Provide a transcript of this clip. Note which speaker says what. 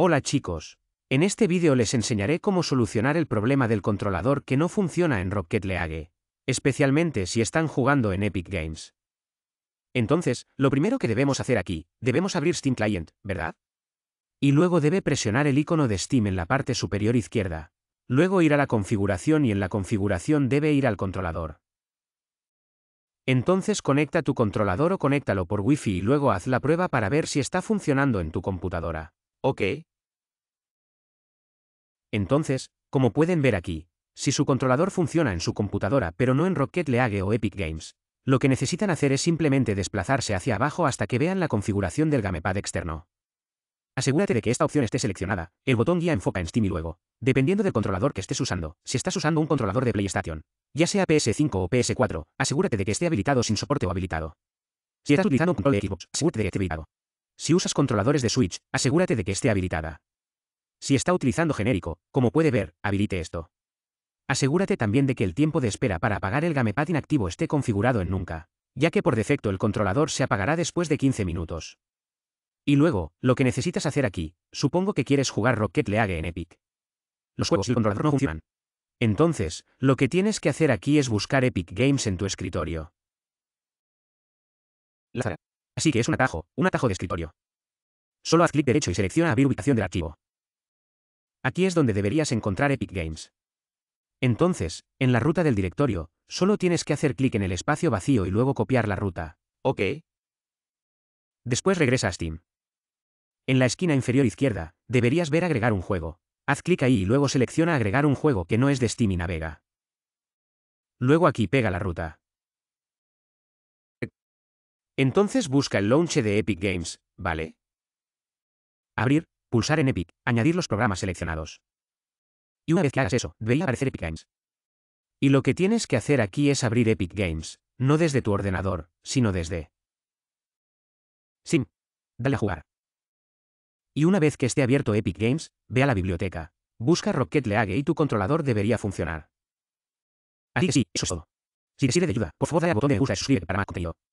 Speaker 1: Hola chicos, en este vídeo les enseñaré cómo solucionar el problema del controlador que no funciona en Rocket League, especialmente si están jugando en Epic Games. Entonces, lo primero que debemos hacer aquí, debemos abrir Steam Client, ¿verdad? Y luego debe presionar el icono de Steam en la parte superior izquierda. Luego ir a la configuración y en la configuración debe ir al controlador. Entonces conecta tu controlador o conéctalo por Wi-Fi y luego haz la prueba para ver si está funcionando en tu computadora. Ok, entonces, como pueden ver aquí, si su controlador funciona en su computadora pero no en Rocket League o Epic Games, lo que necesitan hacer es simplemente desplazarse hacia abajo hasta que vean la configuración del gamepad externo. Asegúrate de que esta opción esté seleccionada, el botón guía enfoca en Steam y luego, dependiendo del controlador que estés usando, si estás usando un controlador de PlayStation, ya sea PS5 o PS4, asegúrate de que esté habilitado sin soporte o habilitado. Si estás utilizando un control de Xbox, asegúrate de que esté habilitado. Si usas controladores de Switch, asegúrate de que esté habilitada. Si está utilizando genérico, como puede ver, habilite esto. Asegúrate también de que el tiempo de espera para apagar el gamepad inactivo esté configurado en nunca, ya que por defecto el controlador se apagará después de 15 minutos. Y luego, lo que necesitas hacer aquí, supongo que quieres jugar Rocket League en Epic. Los juegos y el controlador no funcionan. Entonces, lo que tienes que hacer aquí es buscar Epic Games en tu escritorio. Así que es un atajo, un atajo de escritorio. Solo haz clic derecho y selecciona abrir ubicación del archivo. Aquí es donde deberías encontrar Epic Games. Entonces, en la ruta del directorio, solo tienes que hacer clic en el espacio vacío y luego copiar la ruta. Ok. Después regresa a Steam. En la esquina inferior izquierda, deberías ver agregar un juego. Haz clic ahí y luego selecciona agregar un juego que no es de Steam y navega. Luego aquí pega la ruta. Entonces busca el launch de Epic Games, ¿vale? Abrir, Pulsar en Epic, añadir los programas seleccionados. Y una vez que hagas eso, debería aparecer Epic Games. Y lo que tienes que hacer aquí es abrir Epic Games, no desde tu ordenador, sino desde Sim. Dale a jugar. Y una vez que esté abierto Epic Games, ve a la biblioteca. Busca Rocket League y tu controlador debería funcionar. Así que sí, eso es todo. Si te sirve de ayuda, por favor dale al botón de me gusta y suscríbete para más contenido.